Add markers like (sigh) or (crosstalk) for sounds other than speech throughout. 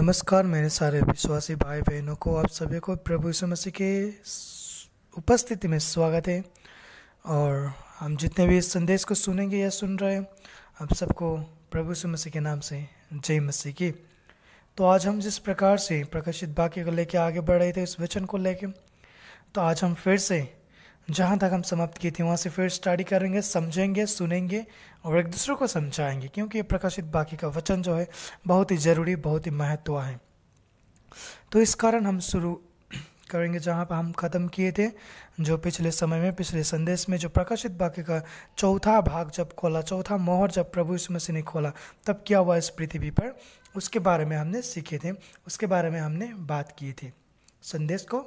नमस्कार मेरे सारे विश्वासी भाई बहनों को आप सभी को प्रभु यीशु मसीह के उपस्थिति में स्वागत है और हम जितने भी इस संदेश को सुनेंगे या सुन रहे हैं आप सबको प्रभु यीशु मसीह के नाम से जय मसीह की तो आज हम जिस प्रकार से प्रकाशित वाक्य को लेकर आगे बढ़ रहे थे इस वचन को लेकर तो आज हम फिर से जहाँ तक हम समाप्त किए थे वहाँ से फिर स्टडी करेंगे समझेंगे सुनेंगे और एक दूसरे को समझाएंगे क्योंकि ये प्रकाशित बाकी का वचन जो है बहुत ही ज़रूरी बहुत ही महत्व है तो इस कारण हम शुरू करेंगे जहाँ पर हम ख़त्म किए थे जो पिछले समय में पिछले संदेश में जो प्रकाशित वाक्य का चौथा भाग जब खोला चौथा मोहर जब प्रभु यीशु मसीह ने खोला तब क्या हुआ इस पृथ्वी पर उसके बारे में हमने सीखे थे उसके बारे में हमने बात किए थी संदेश को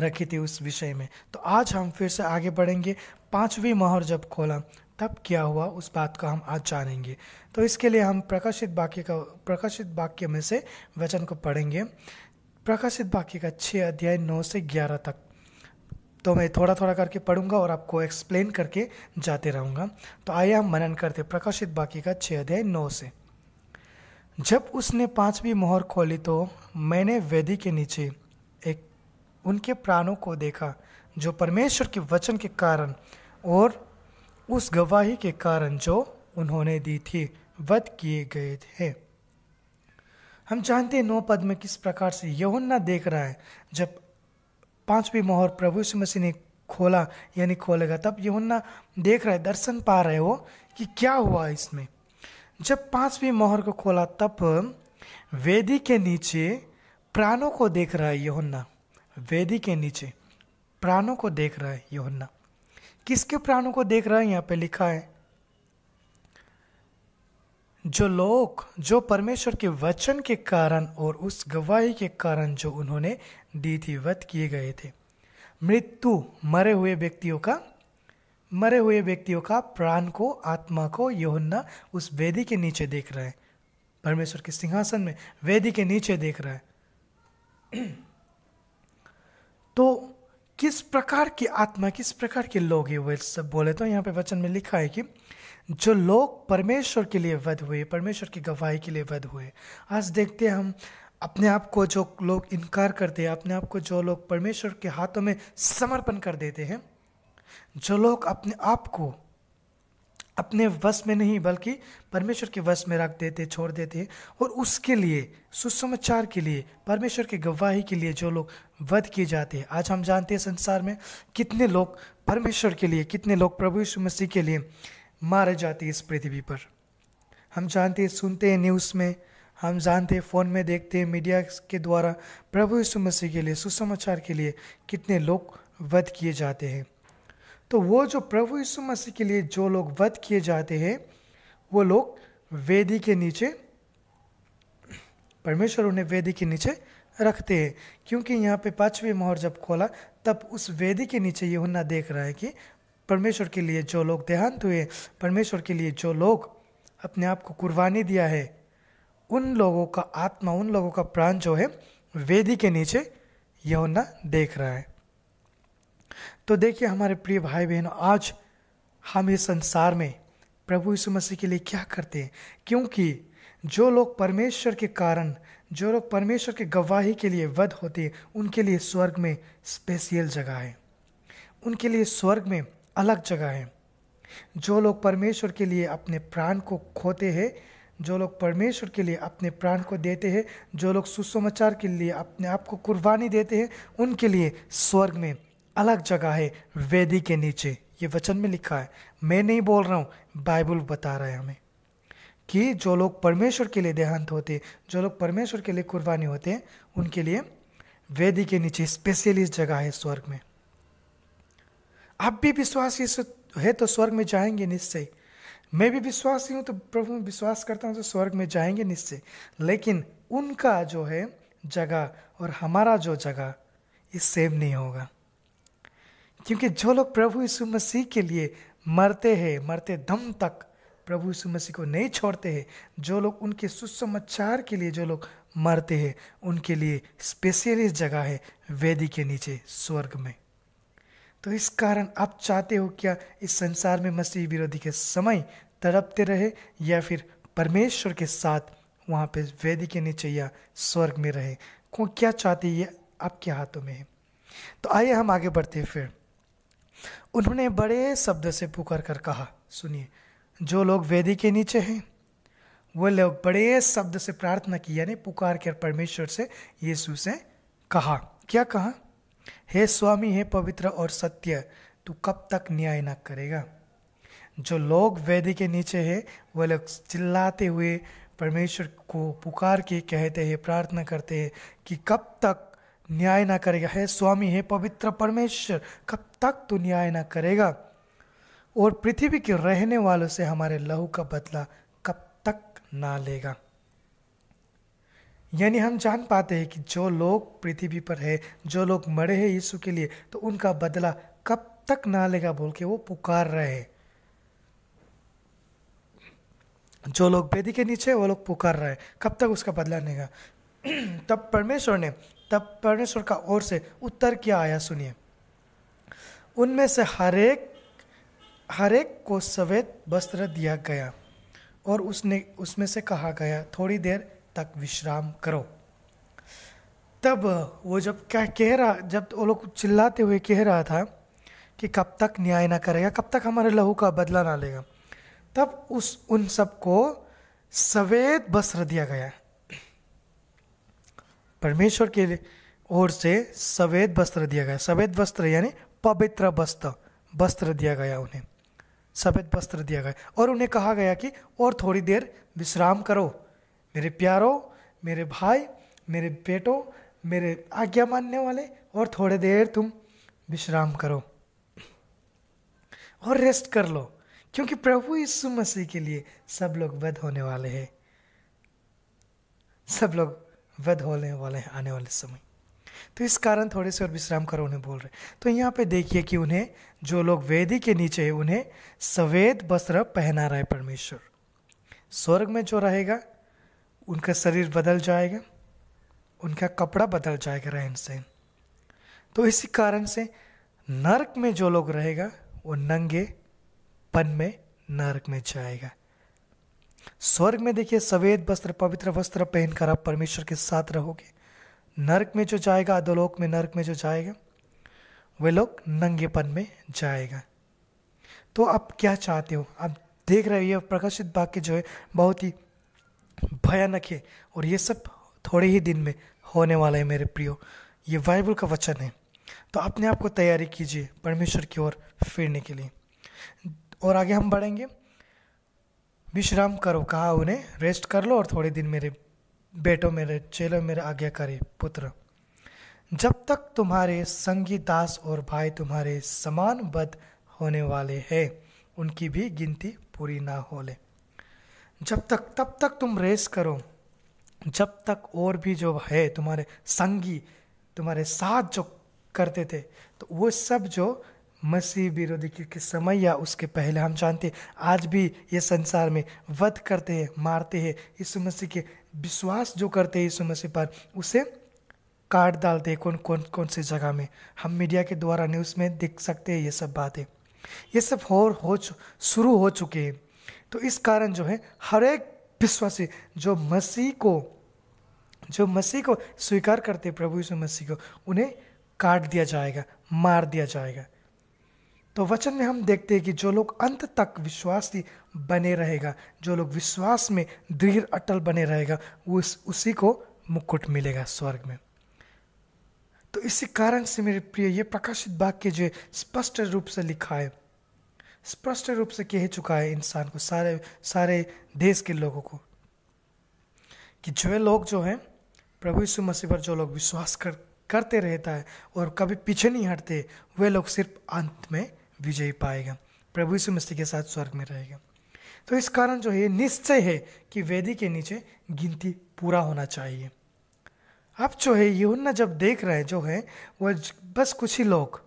रखी थी उस विषय में तो आज हम फिर से आगे बढ़ेंगे पांचवी मोहर जब खोला तब क्या हुआ उस बात का हम आज जानेंगे तो इसके लिए हम प्रकाशित वाक्य का प्रकाशित वाक्य में से वचन को पढ़ेंगे प्रकाशित वाक्य का छः अध्याय नौ से ग्यारह तक तो मैं थोड़ा थोड़ा करके पढ़ूंगा और आपको एक्सप्लेन करके जाते रहूँगा तो आइए हम मनन करते प्रकाशित वाक्य का छः अध्याय नौ से जब उसने पांचवी मोहर खोली तो मैंने वेदी के नीचे उनके प्राणों को देखा जो परमेश्वर के वचन के कारण और उस गवाही के कारण जो उन्होंने दी थी वध किए गए थे हम जानते हैं नौ पद में किस प्रकार से यहुन्ना देख रहा है जब पांचवी मोहर प्रभु यीशु मसीह ने खोला यानी खोलेगा तब यहुन्ना देख रहा है दर्शन पा रहे हो कि क्या हुआ इसमें जब पांचवी मोहर को खोला तब वेदी के नीचे प्राणों को देख रहा है यहुन्ना वेदी के नीचे प्राणों को देख रहा है योहन्ना किसके प्राणों को देख रहा है यहाँ पे लिखा है जो लोग जो परमेश्वर के वचन के कारण और उस गवाही के कारण जो उन्होंने दी थी वध किए गए थे मृत्यु मरे हुए व्यक्तियों का मरे हुए व्यक्तियों का प्राण को आत्मा को योहन्ना उस वेदी के नीचे देख रहा है परमेश्वर के सिंहासन में वेदी के नीचे देख रहा है तो किस प्रकार की आत्मा किस प्रकार के लोग ये वे सब बोले तो यहाँ पे वचन में लिखा है कि जो लोग परमेश्वर के लिए वध हुए परमेश्वर की गवाही के लिए वध हुए आज देखते हैं हम अपने आप को जो लोग इनकार करते हैं अपने आप को जो लोग परमेश्वर के हाथों में समर्पण कर देते हैं जो लोग अपने आप को अपने वश में नहीं बल्कि परमेश्वर के वश में रख देते छोड़ देते और उसके लिए सुसमाचार के लिए परमेश्वर के गवाही के लिए जो लोग वध किए जाते हैं आज हम जानते हैं संसार में कितने लोग परमेश्वर के लिए कितने लोग प्रभु यीशु मसीह के लिए मारे जाते हैं इस पृथ्वी पर हम जानते हैं सुनते हैं न्यूज़ में हम जानते हैं फ़ोन में देखते हैं मीडिया के द्वारा प्रभु यीशु मसीह के लिए सुसमाचार के लिए कितने लोग वध किए जाते हैं तो वो जो प्रभु यीशु मसीह के लिए जो लोग वध किए जाते हैं वो लोग वेदी के नीचे परमेश्वर उन्हें वेदी के नीचे रखते हैं क्योंकि यहाँ पे पांचवी मोहर जब खोला तब उस वेदी के नीचे ये होना देख रहा है कि परमेश्वर के लिए जो लोग देहांत हुए परमेश्वर के लिए जो लोग अपने आप को कुर्बानी दिया है उन लोगों का आत्मा उन लोगों का प्राण जो है वेदी के नीचे होना देख रहा है तो देखिए हमारे प्रिय भाई बहन आज हम इस संसार में प्रभु यीशु मसीह के लिए क्या करते हैं क्योंकि जो लोग परमेश्वर के कारण जो लोग परमेश्वर के गवाही के लिए वध होते हैं उनके लिए स्वर्ग में स्पेशियल जगह है उनके लिए स्वर्ग में अलग जगह है जो लोग परमेश्वर के लिए अपने प्राण को खोते हैं जो लोग परमेश्वर के लिए अपने प्राण को देते हैं जो लोग सुसमाचार के लिए अपने आप को कुर्बानी देते हैं उनके लिए स्वर्ग में अलग जगह है वेदी के नीचे ये वचन में लिखा है मैं नहीं बोल रहा हूँ बाइबल बता रहा है हमें कि जो लोग परमेश्वर के लिए देहांत होते जो लोग परमेश्वर के लिए कुर्बानी होते हैं उनके लिए वेदी के नीचे स्पेशली जगह है स्वर्ग में आप भी विश्वासी है तो स्वर्ग में जाएंगे निश्चय मैं भी विश्वासी हूँ तो प्रभु में विश्वास करता हूँ तो स्वर्ग में जाएंगे निश्चय लेकिन उनका जो है जगह और हमारा जो जगह ये सेम नहीं होगा क्योंकि जो लोग प्रभु यीशु मसीह के लिए मरते हैं मरते दम तक प्रभु यीशु मसीह को नहीं छोड़ते हैं जो लोग उनके सुसमाचार के लिए जो लोग मरते हैं उनके लिए स्पेशलिस्ट जगह है वेदी के नीचे स्वर्ग में तो इस कारण आप चाहते हो क्या इस संसार में मसीह विरोधी के समय तड़पते रहे या फिर परमेश्वर के साथ वहाँ पे वेदी के नीचे या स्वर्ग में रहे को क्या चाहते ये आपके हाथों में है तो आइए हम आगे बढ़ते हैं फिर उन्होंने बड़े शब्द से पुकार कर कहा सुनिए जो लोग वेदी के नीचे हैं वो लोग बड़े शब्द से प्रार्थना की यानी पुकार कर परमेश्वर से यीशु से कहा क्या कहा हे स्वामी हे पवित्र और सत्य तू कब तक न्याय न करेगा जो लोग वेदी के नीचे है वह लोग चिल्लाते हुए परमेश्वर को पुकार के कहते हैं प्रार्थना करते हैं कि कब तक न्याय ना करेगा हे स्वामी हे पवित्र परमेश्वर कब तक तू न्याय ना करेगा और पृथ्वी के रहने वालों से हमारे लहू का बदला कब तक ना लेगा यानी हम जान पाते हैं कि जो लोग पृथ्वी पर है जो लोग मरे हैं यीशु के लिए तो उनका बदला कब तक ना लेगा बोल के वो पुकार रहे हैं जो लोग वेदी के नीचे वो लोग पुकार रहे हैं कब तक उसका बदला लेगा (clears throat) तब परमेश्वर ने तब परमेश्वर का ओर से उत्तर क्या आया सुनिए उनमें से हरेक हरेक को सवेद वस्त्र दिया गया और उसने उसमें से कहा गया थोड़ी देर तक विश्राम करो तब वो जब क्या कह रहा जब वो लोग चिल्लाते हुए कह रहा था कि कब तक न्याय ना करेगा कब तक हमारे लहू का बदला ना लेगा तब उस उन सबको सवेद वस्त्र दिया गया परमेश्वर के ओर से सफ़ेद वस्त्र दिया गया सफ़ेद वस्त्र यानी पवित्र वस्त्र वस्त्र दिया गया उन्हें सफ़ेद वस्त्र दिया गया और उन्हें कहा गया कि और थोड़ी देर विश्राम करो मेरे प्यारो मेरे भाई मेरे बेटों मेरे आज्ञा मानने वाले और थोड़ी देर तुम विश्राम करो और रेस्ट कर लो क्योंकि प्रभु यीशु मसीह के लिए सब लोग वध होने वाले हैं सब लोग वध होने वाले हैं आने वाले समय तो इस कारण थोड़े से और विश्राम करो उन्हें बोल रहे तो यहाँ पे देखिए कि उन्हें जो लोग वेदी के नीचे है उन्हें सवेद वस्त्र पहना रहा है परमेश्वर स्वर्ग में जो रहेगा उनका शरीर बदल जाएगा उनका कपड़ा बदल जाएगा रहन सहन तो इसी कारण से नरक में जो लोग रहेगा वो नंगे पन में नरक में जाएगा स्वर्ग में देखिए सफेद वस्त्र पवित्र वस्त्र पहनकर आप परमेश्वर के साथ रहोगे नरक में जो जाएगा अधोलोक में नरक में जो जाएगा वे लोग नंगेपन में जाएगा तो आप क्या चाहते हो आप देख रहे हो ये प्रकाशित वाक्य जो है बहुत ही भयानक है और ये सब थोड़े ही दिन में होने वाला है मेरे प्रियो ये बाइबल का वचन है तो अपने आप को तैयारी कीजिए परमेश्वर की ओर फिरने के लिए और आगे हम बढ़ेंगे विश्राम करो कहा उन्हें रेस्ट कर लो और थोड़े दिन मेरे बेटो मेरे चेलो मेरे आज्ञा करे पुत्र जब तक तुम्हारे संगी दास और भाई तुम्हारे समान बद होने वाले हैं उनकी भी गिनती पूरी ना हो ले जब तक तब तक तुम रेस करो जब तक और भी जो है तुम्हारे संगी तुम्हारे साथ जो करते थे तो वो सब जो मसीह विरोधी क्योंकि समय या उसके पहले हम जानते आज भी ये संसार में वध करते हैं मारते हैं यीशु मसीह के विश्वास जो करते हैं यीशु मसीह पर उसे काट डालते हैं कौन कौन कौन सी जगह में हम मीडिया के द्वारा न्यूज़ में देख सकते हैं ये सब बातें ये सब हो हो शुरू हो चुके हैं तो इस कारण जो है हर एक विश्वासी जो मसीह को जो मसीह को स्वीकार करते प्रभु यीशु मसीह को उन्हें काट दिया जाएगा मार दिया जाएगा तो वचन में हम देखते हैं कि जो लोग अंत तक विश्वासी बने रहेगा जो लोग विश्वास में दृढ़ अटल बने रहेगा वो उस, उसी को मुकुट मिलेगा स्वर्ग में तो इसी कारण से मेरे प्रिय ये प्रकाशित वाक्य जो स्पष्ट रूप से लिखा है स्पष्ट रूप से कह चुका है इंसान को सारे सारे देश के लोगों को कि जो लोग जो हैं प्रभु यीशु मसीह पर जो लोग विश्वास कर करते रहता है और कभी पीछे नहीं हटते वे लोग सिर्फ अंत में विजय पाएगा प्रभु यीशु मसीह के साथ स्वर्ग में रहेगा तो इस कारण जो है निश्चय है कि वेदी के नीचे गिनती पूरा होना चाहिए अब जो है यूहन्ना जब देख रहे हैं जो है वह बस कुछ ही लोग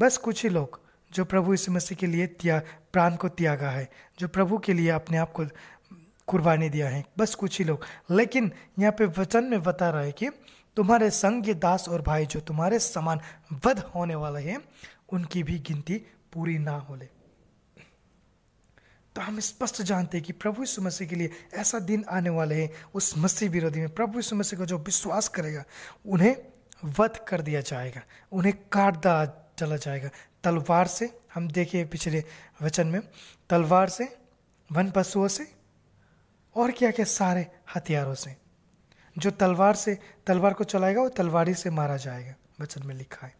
बस कुछ ही लोग जो प्रभु यीशु मसीह के लिए त्याग प्राण को त्यागा है जो प्रभु के लिए अपने आप को कुर्बानी दिया है बस कुछ ही लोग लेकिन यहाँ पे वचन में बता रहा है कि तुम्हारे संग के दास और भाई जो तुम्हारे समान वध होने वाले हैं उनकी भी गिनती पूरी ना हो ले तो हम स्पष्ट जानते हैं कि प्रभु यीशु मसीह के लिए ऐसा दिन आने वाले हैं उस मसीह विरोधी में प्रभु यीशु मसीह को जो विश्वास करेगा उन्हें वध कर दिया जाएगा उन्हें काट दिया चला जाएगा तलवार से हम देखे पिछले वचन में तलवार से वन पशुओं से और क्या क्या सारे हथियारों से जो तलवार से तलवार को चलाएगा वो तलवारी से मारा जाएगा वचन में लिखा है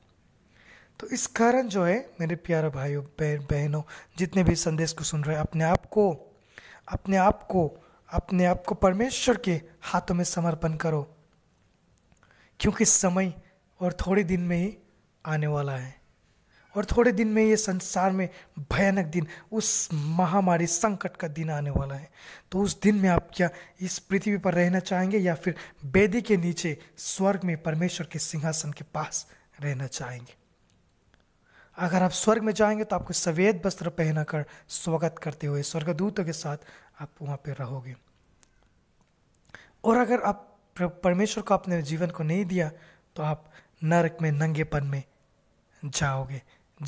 तो इस कारण जो है मेरे प्यारे भाइयों बहन बहनों जितने भी संदेश को सुन रहे हैं अपने आप को अपने आप को अपने आप को परमेश्वर के हाथों में समर्पण करो क्योंकि समय और थोड़े दिन में ही आने वाला है और थोड़े दिन में ये संसार में भयानक दिन उस महामारी संकट का दिन आने वाला है तो उस दिन में आप क्या इस पृथ्वी पर रहना चाहेंगे या फिर बेदी के नीचे स्वर्ग में परमेश्वर के सिंहासन के पास रहना चाहेंगे अगर आप स्वर्ग में जाएंगे तो आपको सफ़ेद वस्त्र पहना कर स्वागत करते हुए स्वर्गदूतों के साथ आप वहाँ पर रहोगे और अगर आप परमेश्वर को अपने जीवन को नहीं दिया तो आप नरक में नंगेपन में जाओगे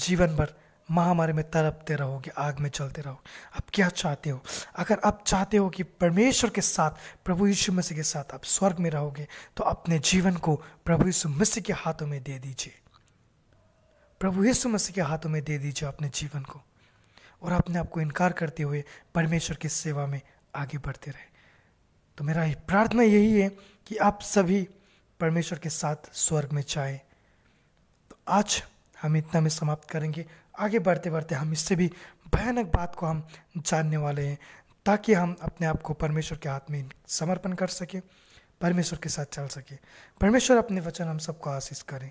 जीवन भर महामारी में तड़पते रहोगे आग में चलते रहोगे आप क्या चाहते हो अगर आप चाहते हो कि परमेश्वर के साथ प्रभु यीशु मसीह के साथ आप स्वर्ग में रहोगे तो अपने जीवन को प्रभु यीशु मसीह के हाथों में दे दीजिए प्रभु यीशु मसीह के हाथों में दे दीजिए अपने जीवन को और अपने आप को इनकार करते हुए परमेश्वर की सेवा में आगे बढ़ते रहे तो मेरा प्रार्थना यही है कि आप सभी परमेश्वर के साथ स्वर्ग में जाए तो आज हम इतना में समाप्त करेंगे आगे बढ़ते बढ़ते हम इससे भी भयानक बात को हम जानने वाले हैं ताकि हम अपने आप को परमेश्वर के हाथ में समर्पण कर सकें परमेश्वर के साथ चल सके परमेश्वर अपने वचन हम सबको आशीष करें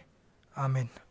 आमिन